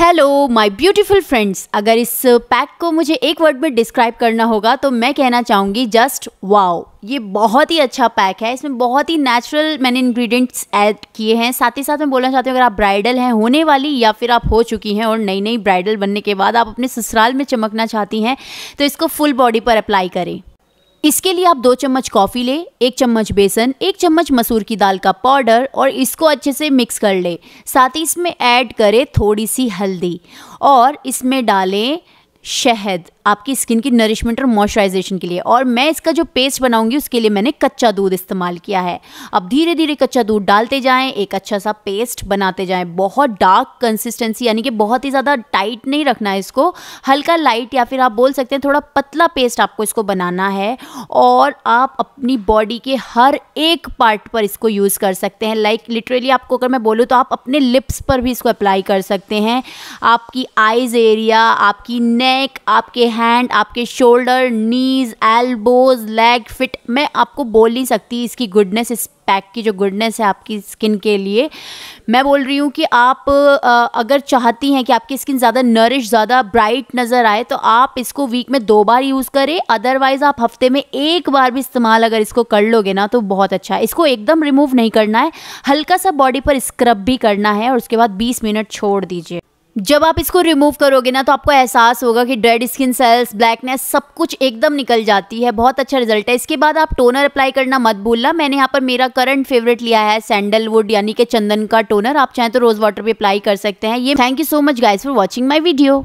hello my beautiful friends अगर इस pack को मुझे एक वर्ड में डिस्क्राइब करना होगा तो मैं कहना चाहूँगी जस्ट वाओ ये बहुत ही अच्छा पैक है इसमें बहुत ही नेचुरल मैंने इंग्रेडिएंट्स ऐड किए हैं साथ ही साथ मैं बोलना चाहती हूँ अगर आप ब्राइडल हैं होने वाली या फिर आप हो चुकी हैं और नई नई ब्राइडल बनने के बाद आप अपने ससुराल में चमकना चाहती हैं तो इसको फुल बॉडी पर अप्लाई करें इसके लिए आप दो चम्मच कॉफ़ी लें एक चम्मच बेसन एक चम्मच मसूर की दाल का पाउडर और इसको अच्छे से मिक्स कर लें साथ ही इसमें ऐड करें थोड़ी सी हल्दी और इसमें डालें शहद आपकी स्किन की नरिशमेंट और मॉइस्चराइजेशन के लिए और मैं इसका जो पेस्ट बनाऊंगी उसके लिए मैंने कच्चा दूध इस्तेमाल किया है अब धीरे धीरे कच्चा दूध डालते जाएं एक अच्छा सा पेस्ट बनाते जाएं बहुत डार्क कंसिस्टेंसी यानी कि बहुत ही ज़्यादा टाइट नहीं रखना है इसको हल्का लाइट या फिर आप बोल सकते हैं थोड़ा पतला पेस्ट आपको इसको बनाना है और आप अपनी बॉडी के हर एक पार्ट पर इसको यूज़ कर सकते हैं लाइक like, लिटरली आपको अगर मैं बोलूँ तो आप अपने लिप्स पर भी इसको अप्लाई कर सकते हैं आपकी आइज़ एरिया आपकी नेक नेक आपके हैंड आपके shoulder knees elbows leg feet मैं आपको बोल नहीं सकती इसकी गुडनेस इस पैक की जो गुडनेस है आपकी स्किन के लिए मैं बोल रही हूँ कि आप अगर चाहती हैं कि आपकी स्किन ज़्यादा नरिश ज़्यादा ब्राइट नज़र आए तो आप इसको वीक में दो बार यूज़ करें अदरवाइज़ आप हफ्ते में एक बार भी इस्तेमाल अगर इसको कर लोगे ना तो बहुत अच्छा है इसको एकदम रिमूव नहीं करना है हल्का सा बॉडी पर स्क्रब भी करना है और उसके बाद बीस मिनट छोड़ दीजिए जब आप इसको रिमूव करोगे ना तो आपको एहसास होगा कि डेड स्किन सेल्स ब्लैकनेस सब कुछ एकदम निकल जाती है बहुत अच्छा रिजल्ट है इसके बाद आप टोनर अप्लाई करना मत भूलना मैंने यहाँ पर मेरा करंट फेवरेट लिया है सैंडलवुड यानी कि चंदन का टोनर आप चाहें तो रोज वाटर भी अप्लाई कर सकते हैं ये thank you so much guys for watching my video